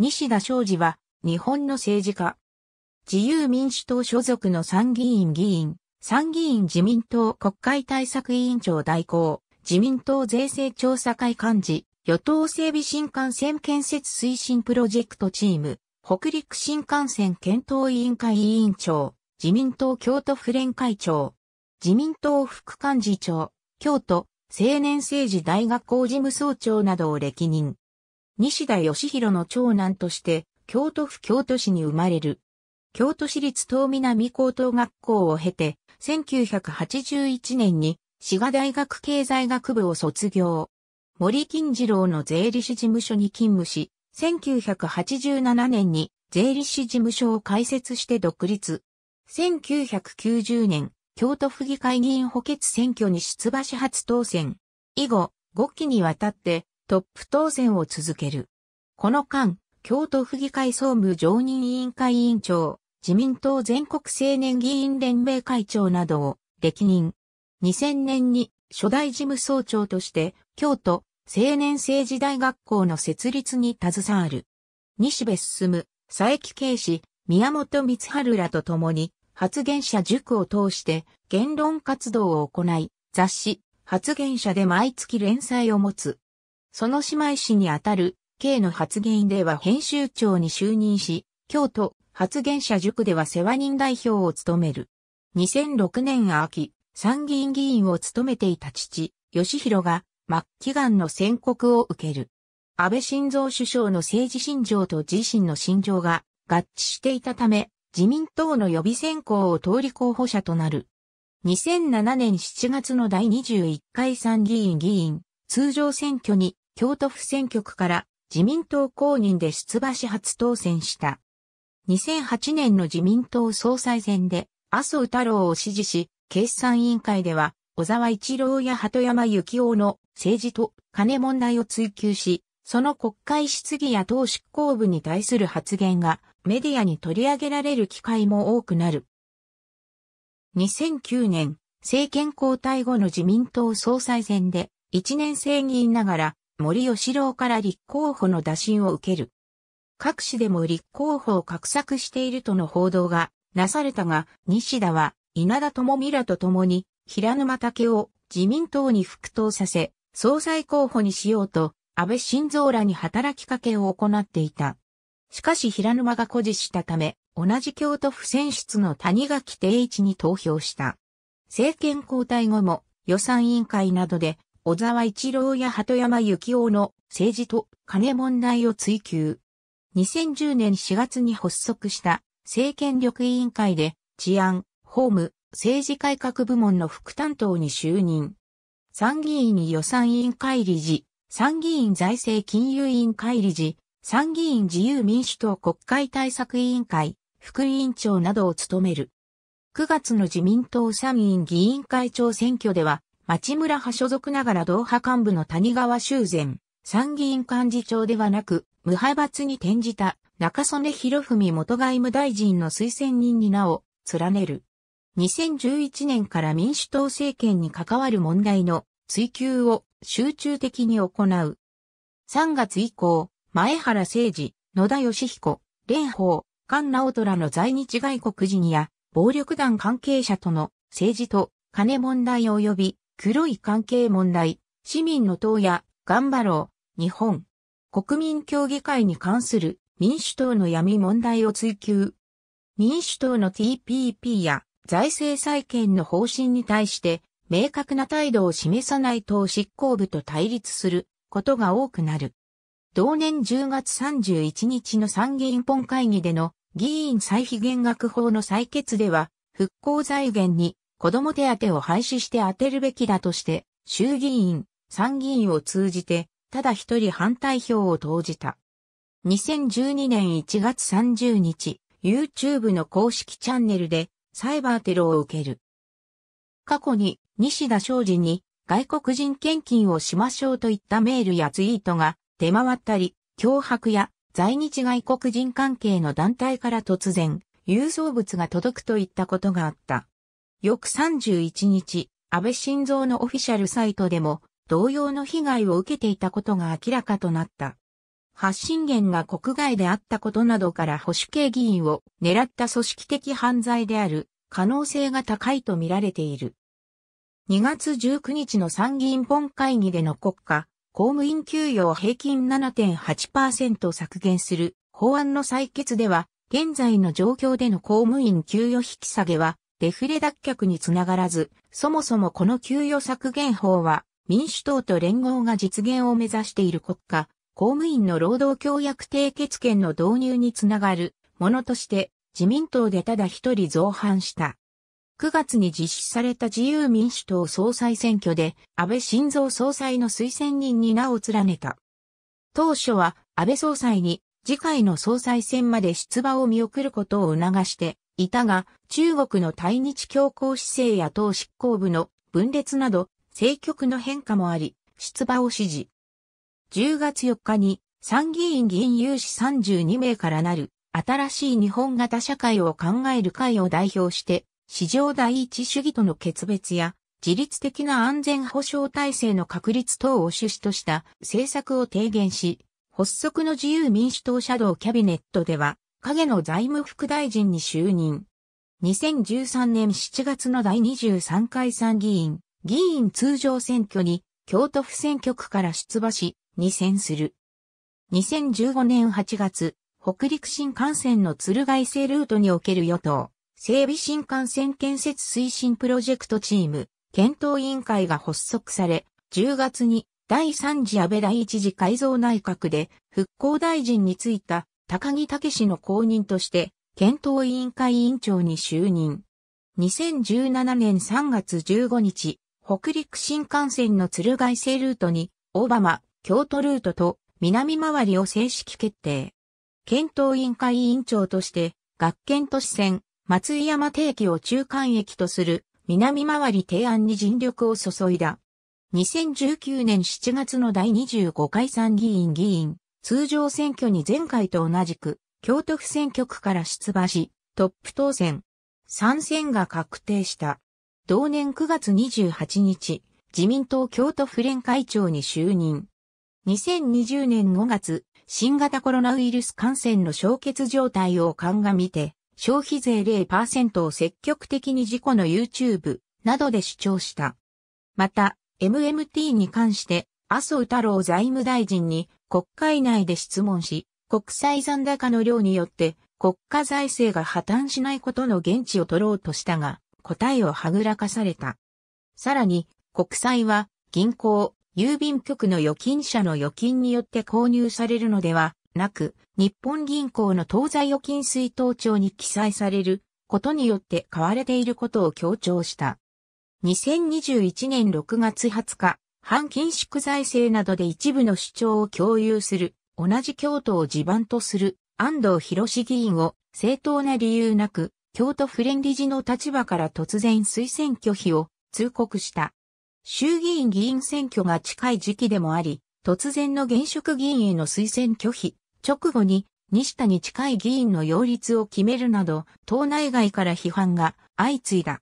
西田昌司は、日本の政治家。自由民主党所属の参議院議員、参議院自民党国会対策委員長代行、自民党税制調査会幹事、与党整備新幹線建設推進プロジェクトチーム、北陸新幹線検討委員会委員長、自民党京都府連会長、自民党副幹事長、京都青年政治大学校事務総長などを歴任。西田義弘の長男として、京都府京都市に生まれる。京都市立東南高等学校を経て、1981年に滋賀大学経済学部を卒業。森金次郎の税理士事務所に勤務し、1987年に税理士事務所を開設して独立。1990年、京都府議会議員補欠選挙に出馬し初当選。以後、5期にわたってトップ当選を続ける。この間、京都府議会総務常任委員会委員長、自民党全国青年議員連盟会長などを歴任。2000年に初代事務総長として、京都青年政治大学校の設立に携わる。西部進、佐伯慶史、宮本光春らと共に、発言者塾を通して言論活動を行い、雑誌、発言者で毎月連載を持つ。その姉妹市にあたる、K の発言では編集長に就任し、京都発言者塾では世話人代表を務める。2006年秋、参議院議員を務めていた父、吉弘が、末期がの宣告を受ける。安倍晋三首相の政治信条と自身の信条が合致していたため、自民党の予備選考を通り候補者となる。2007年7月の第21回参議院議員、通常選挙に京都府選挙区から自民党公認で出馬し初当選した。2008年の自民党総裁選で麻生太郎を支持し、決算委員会では小沢一郎や鳩山幸夫の政治と金問題を追及し、その国会質疑や党執行部に対する発言がメディアに取り上げられる機会も多くなる。2009年、政権交代後の自民党総裁選で、1年生議員ながら森喜朗から立候補の打診を受ける。各市でも立候補を画策しているとの報道がなされたが、西田は稲田智美らと共に平沼武を自民党に復党させ、総裁候補にしようと安倍晋三らに働きかけを行っていた。しかし平沼が誇示したため、同じ京都府選出の谷垣定一に投票した。政権交代後も予算委員会などで小沢一郎や鳩山幸夫の政治と金問題を追求。2010年4月に発足した政権力委員会で治安、法務、政治改革部門の副担当に就任。参議院予算委員会理事、参議院財政金融委員会理事、参議院自由民主党国会対策委員会、副委員長などを務める。9月の自民党参議院議員会長選挙では町村派所属ながら同派幹部の谷川修善、参議院幹事長ではなく、無派閥に転じた中曽根博文元外務大臣の推薦人に名を連ねる。2011年から民主党政権に関わる問題の追及を集中的に行う。3月以降、前原誠二、野田義彦、蓮舫、菅直虎の在日外国人や暴力団関係者との政治と金問題及び黒い関係問題、市民の党や、頑張ろう、日本。国民協議会に関する民主党の闇問題を追求。民主党の TPP や財政再建の方針に対して明確な態度を示さない党執行部と対立することが多くなる。同年10月31日の参議院本会議での議員歳費減額法の採決では復興財源に子供手当を廃止して当てるべきだとして、衆議院、参議院を通じて、ただ一人反対票を投じた。2012年1月30日、YouTube の公式チャンネルで、サイバーテロを受ける。過去に、西田昌司に、外国人献金をしましょうといったメールやツイートが出回ったり、脅迫や在日外国人関係の団体から突然、郵送物が届くといったことがあった。翌31日、安倍晋三のオフィシャルサイトでも同様の被害を受けていたことが明らかとなった。発信源が国外であったことなどから保守系議員を狙った組織的犯罪である可能性が高いと見られている。2月19日の参議院本会議での国家、公務員給与を平均7.8%削減する法案の採決では、現在の状況での公務員給与引き下げはデフレ脱却につながらず、そもそもこの給与削減法は、民主党と連合が実現を目指している国家、公務員の労働協約締結権の導入につながるものとして、自民党でただ一人造反した。9月に実施された自由民主党総裁選挙で、安倍晋三総裁の推薦人に名を連ねた。当初は安倍総裁に次回の総裁選まで出馬を見送ることを促して、いたが、中国の対日強硬姿勢や党執行部の分裂など、政局の変化もあり、出馬を支持。10月4日に参議院議員有志32名からなる新しい日本型社会を考える会を代表して、市場第一主義との決別や自律的な安全保障体制の確立等を趣旨とした政策を提言し、発足の自由民主党シャドウキャビネットでは、影の財務副大臣に就任。2013年7月の第23回参議院、議員通常選挙に、京都府選挙区から出馬し、2選する。2015年8月、北陸新幹線の鶴ヶ伊勢ルートにおける与党、整備新幹線建設推進プロジェクトチーム、検討委員会が発足され、10月に第3次安倍第1次改造内閣で復興大臣に就いた高木武氏の後任として、検討委員会委員長に就任。2017年3月15日、北陸新幹線の鶴ヶ線ルートに、オバマ、京都ルートと南回りを正式決定。検討委員会委員長として、学研都市線、松井山定期を中間駅とする南回り提案に尽力を注いだ。2019年7月の第25回参議院議員、通常選挙に前回と同じく、京都府選挙区から出馬し、トップ当選。参戦が確定した。同年9月28日、自民党京都府連会長に就任。2020年5月、新型コロナウイルス感染の消結状態を鑑みて、消費税0%を積極的に事故の YouTube などで主張した。また、MMT に関して、麻生太郎財務大臣に国会内で質問し、国債残高の量によって国家財政が破綻しないことの現地を取ろうとしたが、答えをはぐらかされた。さらに、国債は銀行、郵便局の預金者の預金によって購入されるのではなく、日本銀行の東西預金水頭帳に記載されることによって買われていることを強調した。2021年6月20日、反緊縮財政などで一部の主張を共有する、同じ京都を地盤とする安藤博士議員を正当な理由なく、京都府連理事の立場から突然推薦拒否を通告した。衆議院議員選挙が近い時期でもあり、突然の現職議員への推薦拒否、直後に西田に近い議員の擁立を決めるなど、党内外から批判が相次いだ。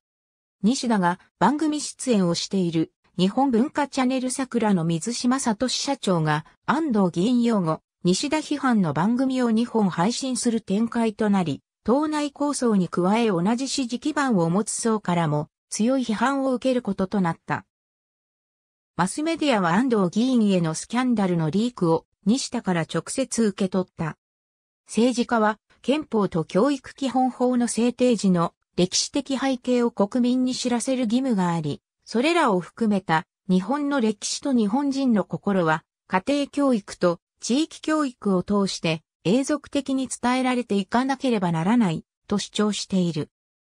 西田が番組出演をしている日本文化チャンネル桜の水島聡社長が安藤議員擁護、西田批判の番組を2本配信する展開となり、党内構想に加え同じ支持基盤を持つ層からも強い批判を受けることとなった。マスメディアは安藤議員へのスキャンダルのリークを西田から直接受け取った。政治家は憲法と教育基本法の制定時の歴史的背景を国民に知らせる義務があり、それらを含めた日本の歴史と日本人の心は家庭教育と地域教育を通して永続的に伝えられていかなければならないと主張している。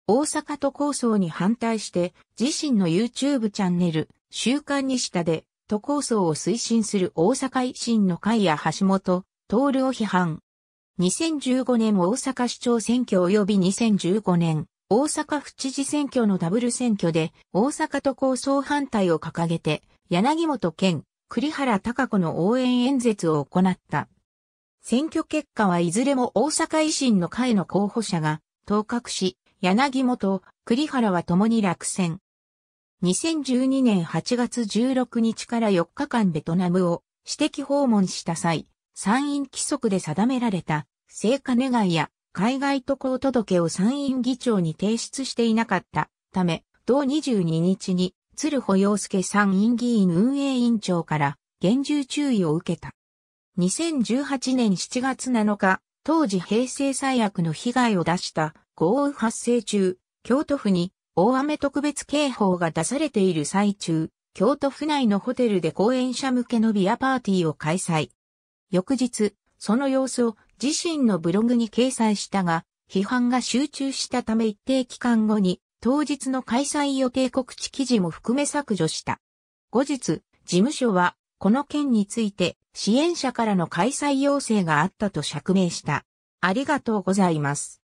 大阪都構想に反対して自身の YouTube チャンネル週刊に下で都構想を推進する大阪維新の会や橋本、徹を批判。2015年大阪市長選挙及び2015年大阪府知事選挙のダブル選挙で大阪都構想反対を掲げて柳本県栗原隆子の応援演説を行った。選挙結果はいずれも大阪維新の会の候補者が当確し、柳本、栗原は共に落選。2012年8月16日から4日間ベトナムを私的訪問した際、参院規則で定められた成果願いや海外渡航届を参院議長に提出していなかったため、同22日に、鶴穂洋介参院議員運営委員長から厳重注意を受けた。2018年7月7日、当時平成最悪の被害を出した豪雨発生中、京都府に大雨特別警報が出されている最中、京都府内のホテルで講演者向けのビアパーティーを開催。翌日、その様子を自身のブログに掲載したが、批判が集中したため一定期間後に、当日の開催予定告知記事も含め削除した。後日、事務所は、この件について、支援者からの開催要請があったと釈明した。ありがとうございます。